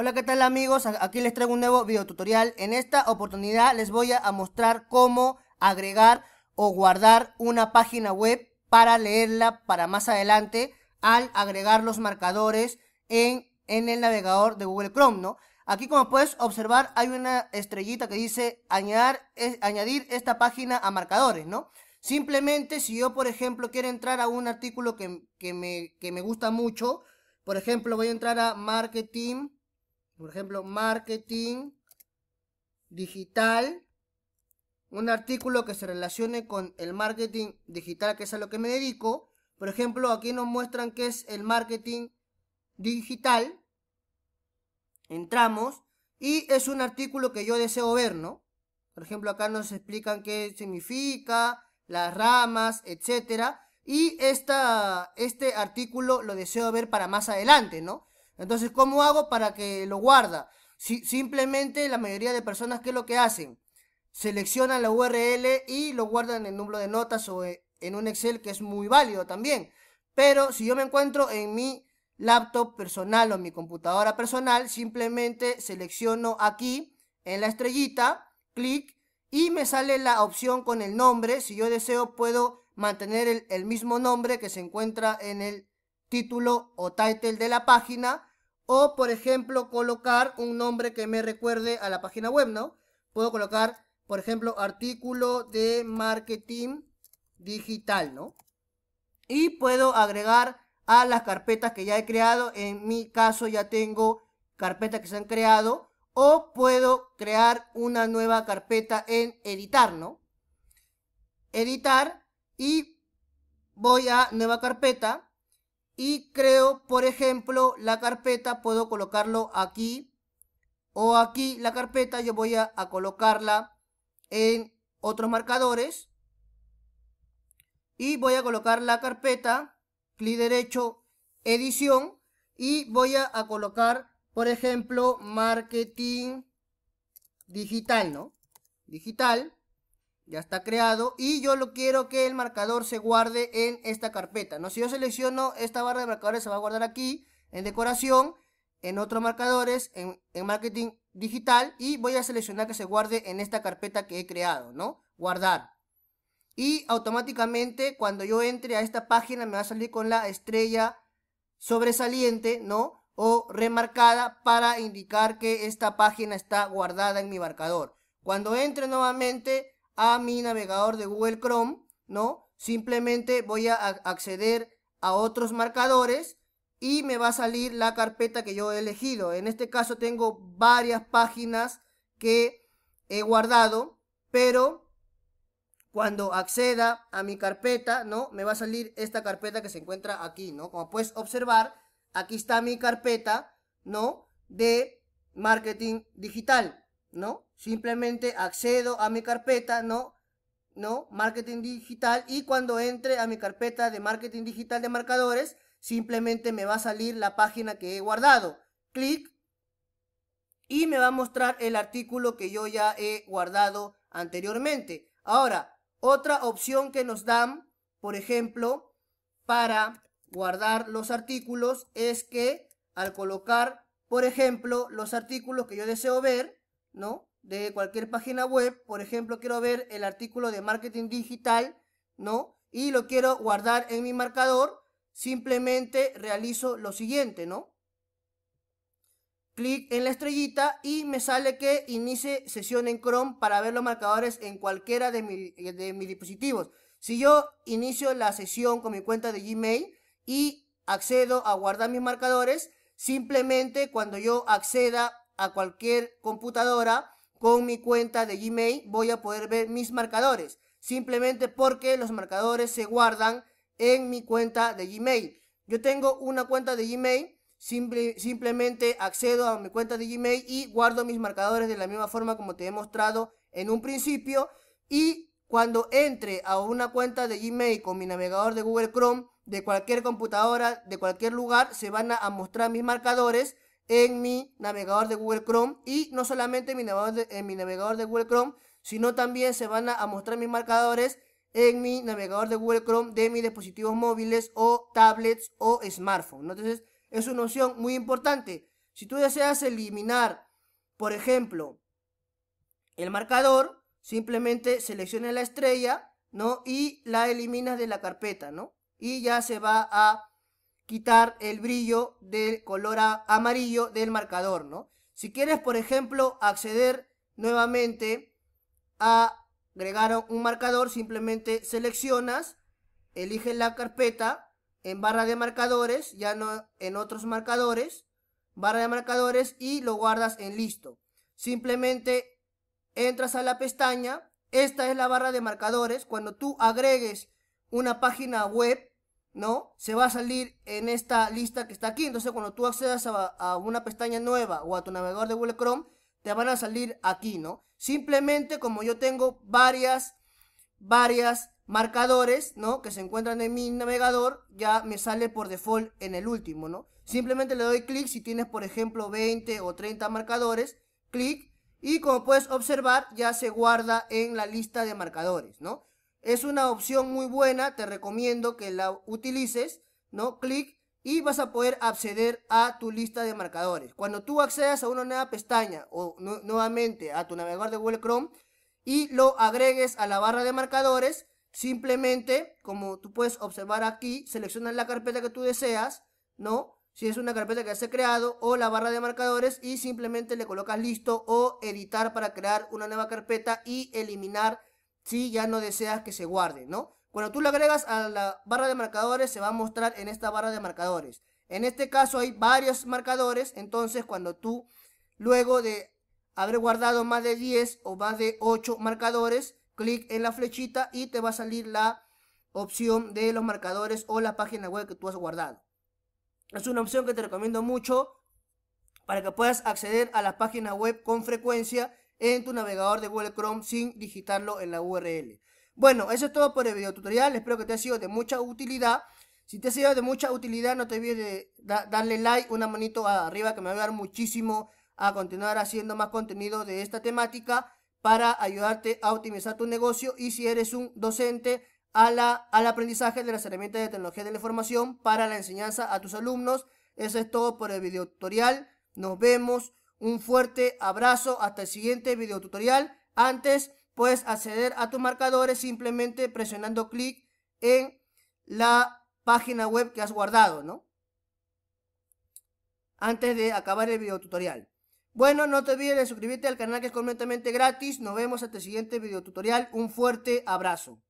Hola qué tal amigos, aquí les traigo un nuevo video tutorial. En esta oportunidad les voy a mostrar cómo agregar o guardar una página web para leerla para más adelante al agregar los marcadores en, en el navegador de Google Chrome, ¿no? Aquí como puedes observar hay una estrellita que dice añadir, esta página a marcadores, ¿no? Simplemente si yo por ejemplo quiero entrar a un artículo que, que, me, que me gusta mucho, por ejemplo voy a entrar a marketing por ejemplo, marketing digital. Un artículo que se relacione con el marketing digital, que es a lo que me dedico. Por ejemplo, aquí nos muestran qué es el marketing digital. Entramos y es un artículo que yo deseo ver, ¿no? Por ejemplo, acá nos explican qué significa, las ramas, etcétera. Y esta, este artículo lo deseo ver para más adelante, ¿no? Entonces, ¿cómo hago para que lo guarda? simplemente la mayoría de personas, ¿qué es lo que hacen? Seleccionan la URL y lo guardan en el número de notas o e, en un Excel que es muy válido también. Pero si yo me encuentro en mi laptop personal o mi computadora personal, simplemente selecciono aquí en la estrellita, clic y me sale la opción con el nombre. Si yo deseo puedo mantener el mismo nombre que se encuentra en el título o title de la página o, por ejemplo, colocar un nombre que me recuerde a la página web, ¿no? Puedo colocar, por ejemplo, artículo de marketing digital, ¿no? Y puedo agregar a las carpetas que ya he creado. En mi caso ya tengo carpetas que se han creado. O puedo crear una nueva carpeta en editar, ¿no? Editar y voy a nueva carpeta y creo, por ejemplo, la carpeta, puedo colocarlo aquí o aquí la carpeta, yo voy a, colocarla en otros marcadores y voy a colocar la carpeta, clic derecho, edición y voy a, a colocar, por ejemplo, marketing digital, ¿no? Digital ya está creado y yo lo quiero que el marcador se guarde en esta carpeta, ¿no? Si yo selecciono esta barra de marcadores se va a guardar aquí en decoración, en otros marcadores, en, marketing digital y voy a seleccionar que se guarde en esta carpeta que he creado, ¿no? Guardar. Y automáticamente cuando yo entre a esta página me va a salir con la estrella sobresaliente, ¿no? O remarcada para indicar que esta página está guardada en mi marcador. Cuando entre nuevamente a mi navegador de Google Chrome, ¿no? Simplemente voy a acceder a otros marcadores y me va a salir la carpeta que yo he elegido. En este caso tengo varias páginas que he guardado, pero cuando acceda a mi carpeta, ¿no? Me va a salir esta carpeta que se encuentra aquí, ¿no? Como puedes observar, aquí está mi carpeta, ¿no? De marketing digital. ¿no? Simplemente accedo a mi carpeta, ¿no? ¿No? Marketing digital y cuando entre a mi carpeta de marketing digital de marcadores, simplemente me va a salir la página que he guardado. Clic y me va a mostrar el artículo que yo ya he guardado anteriormente. Ahora, otra opción que nos dan, por ejemplo, para guardar los artículos es que al colocar, por ejemplo, los artículos que yo deseo ver, de cualquier página web, por ejemplo, quiero ver el artículo de marketing digital, ¿no? Y lo quiero guardar en mi marcador, simplemente realizo lo siguiente, ¿no? Clic en la estrellita y me sale que inicie sesión en Chrome para ver los marcadores en cualquiera de, mi, de mis dispositivos. Si yo inicio la sesión con mi cuenta de Gmail y accedo a guardar mis marcadores, simplemente cuando yo acceda a cualquier computadora con mi cuenta de Gmail voy a poder ver mis marcadores. Simplemente porque los marcadores se guardan en mi cuenta de Gmail. Yo tengo una cuenta de Gmail, simple, simplemente accedo a mi cuenta de Gmail y guardo mis marcadores de la misma forma como te he mostrado en un principio. Y cuando entre a una cuenta de Gmail con mi navegador de Google Chrome, de cualquier computadora, de cualquier lugar, se van a mostrar mis marcadores en mi navegador de Google Chrome y no solamente en mi navegador de, Google Chrome, sino también se van a, mostrar mis marcadores en mi navegador de Google Chrome de mis dispositivos móviles o tablets o smartphone. Entonces, es una opción muy importante. Si tú deseas eliminar, por ejemplo, el marcador, simplemente selecciona la estrella, ¿no? Y la eliminas de la carpeta, ¿no? Y ya se va a quitar el brillo del color amarillo del marcador, ¿no? Si quieres, por ejemplo, acceder nuevamente a agregar un marcador, simplemente seleccionas, eliges la carpeta en barra de marcadores, ya no en otros marcadores, barra de marcadores y lo guardas en listo. Simplemente entras a la pestaña, esta es la barra de marcadores, cuando tú agregues una página web, ¿no? Se va a salir en esta lista que está aquí. Entonces, cuando tú accedas a, una pestaña nueva o a tu navegador de Google Chrome, te van a salir aquí, ¿no? Simplemente como yo tengo varias, varias marcadores, ¿no? Que se encuentran en mi navegador, ya me sale por default en el último, ¿no? Simplemente le doy clic si tienes, por ejemplo, 20 o 30 marcadores, clic, y como puedes observar, ya se guarda en la lista de marcadores, ¿no? Es una opción muy buena, te recomiendo que la utilices, ¿no? Clic y vas a poder acceder a tu lista de marcadores. Cuando tú accedas a una nueva pestaña o nuevamente a tu navegador de Google Chrome y lo agregues a la barra de marcadores, simplemente, como tú puedes observar aquí, seleccionas la carpeta que tú deseas, ¿no? si es una carpeta que se ha creado o la barra de marcadores y simplemente le colocas listo o editar para crear una nueva carpeta y eliminar si ya no deseas que se guarde, ¿no? Cuando tú lo agregas a la barra de marcadores, se va a mostrar en esta barra de marcadores. En este caso hay varios marcadores, entonces cuando tú, luego de haber guardado más de 10 o más de 8 marcadores, clic en la flechita y te va a salir la opción de los marcadores o la página web que tú has guardado. Es una opción que te recomiendo mucho para que puedas acceder a la página web con frecuencia en tu navegador de Google Chrome sin digitarlo en la URL. Bueno, eso es todo por el video tutorial. Espero que te haya sido de mucha utilidad. Si te ha sido de mucha utilidad, no te olvides de darle like, una manito arriba que me va a ayudar muchísimo a continuar haciendo más contenido de esta temática para ayudarte a optimizar tu negocio y si eres un docente a al aprendizaje de las herramientas de tecnología de la información para la enseñanza a tus alumnos. Eso es todo por el video tutorial. Nos vemos. Un fuerte abrazo hasta el siguiente video tutorial. Antes puedes acceder a tus marcadores simplemente presionando clic en la página web que has guardado, ¿no? Antes de acabar el video tutorial. Bueno, no te olvides de suscribirte al canal que es completamente gratis. Nos vemos hasta el siguiente video tutorial. Un fuerte abrazo.